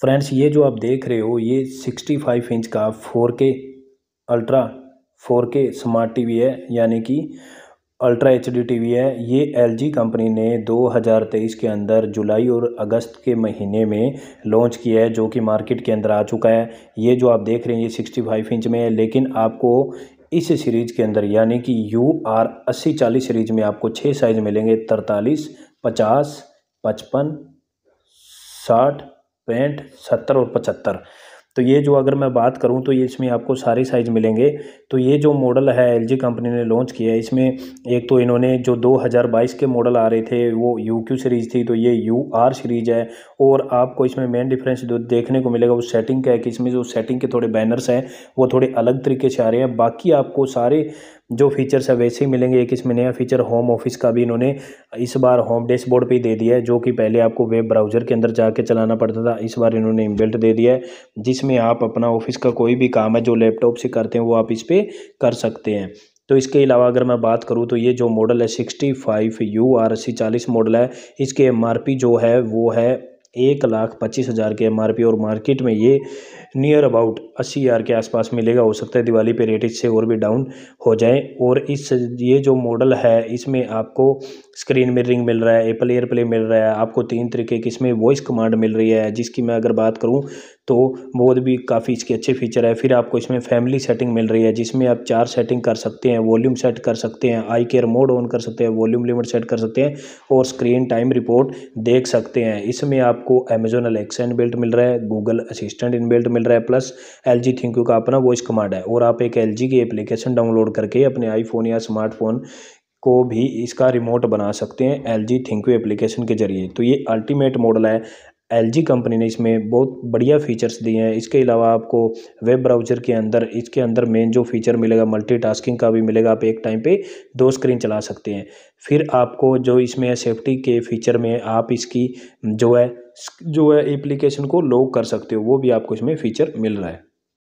friends ये जो आप देख रहे हो ये 65 इंच का 4K ultra 4K smart TV है यानी कि अल्ट्रा एच डी टी है ये एल कंपनी ने 2023 के अंदर जुलाई और अगस्त के महीने में लॉन्च किया है जो कि मार्केट के अंदर आ चुका है ये जो आप देख रहे हैं ये 65 इंच में है लेकिन आपको इस सीरीज़ के अंदर यानी कि यू आर अस्सी चालीस सीरीज में आपको छः साइज़ मिलेंगे तरतालीस पचास पचपन साठ पैंठ सत्तर और पचहत्तर तो ये जो अगर मैं बात करूं तो ये इसमें आपको सारे साइज़ मिलेंगे तो ये जो मॉडल है एलजी कंपनी ने लॉन्च किया है इसमें एक तो इन्होंने जो 2022 के मॉडल आ रहे थे वो यू क्यू सीरीज़ थी तो ये यू आर सीरीज़ है और आपको इसमें मेन डिफरेंस जो देखने को मिलेगा वो सेटिंग का है कि इसमें जो सेटिंग के थोड़े बैनर्स हैं वो थोड़े अलग तरीके से आ रहे हैं बाकी आपको सारे जो फीचर्स है वैसे ही मिलेंगे एक इसमें नया फीचर होम ऑफिस का भी इन्होंने इस बार होम डैशबोर्ड पे ही दे दिया है जो कि पहले आपको वेब ब्राउज़र के अंदर जाके चलाना पड़ता था इस बार इन्होंने इम्बिल्ट दे दिया है जिसमें आप अपना ऑफिस का कोई भी काम है जो लैपटॉप से करते हैं वो आप इस पर कर सकते हैं तो इसके अलावा अगर मैं बात करूँ तो ये जो मॉडल है sixty five U R C चालीस मॉडल है इसके एम आर पी जो है वो है एक लाख पच्चीस हज़ार के एम और मार्केट में ये नियर अबाउट अस्सी हज़ार के आसपास मिलेगा हो सकता है दिवाली पे रेट इससे और भी डाउन हो जाए और इस ये जो मॉडल है इसमें आपको स्क्रीन मिररिंग मिल रहा है एप्पल एयर प्ले मिल रहा है आपको तीन तरीके की इसमें वॉइस कमांड मिल रही है जिसकी मैं अगर बात करूँ तो बहुत भी काफ़ी इसके अच्छे फीचर है फिर आपको इसमें फैमिली सेटिंग मिल रही है जिसमें आप चार सेटिंग कर सकते हैं वॉल्यूम सेट कर सकते हैं आई केयर मोड ऑन कर सकते हैं वॉल्यूम लिमिट सेट कर सकते हैं और स्क्रीन टाइम रिपोर्ट देख सकते हैं इसमें आप आपको अमेजोन अलेक्सा बिल्ट मिल रहा है गूगल असिस्टेंट इन बिल्ट मिल रहा है प्लस एल जी थिंक्यू का अपना वॉइस कमांड है और आप एक एल जी की एप्लीकेशन डाउनलोड करके अपने आईफोन या स्मार्टफोन को भी इसका रिमोट बना सकते हैं एल जी थिंक्यू एप्लीकेशन के जरिए तो ये अल्टीमेट मॉडल है एल जी कंपनी ने इसमें बहुत बढ़िया फीचर्स दिए हैं इसके अलावा आपको वेब ब्राउजर के अंदर इसके अंदर मेन जो फीचर मिलेगा मल्टीटास्किंग का भी मिलेगा आप एक टाइम पे दो स्क्रीन चला सकते हैं फिर आपको जो इसमें सेफ्टी के फीचर में आप इसकी जो है जो है एप्लीकेशन को लॉक कर सकते हो वो भी आपको इसमें फीचर मिल रहा है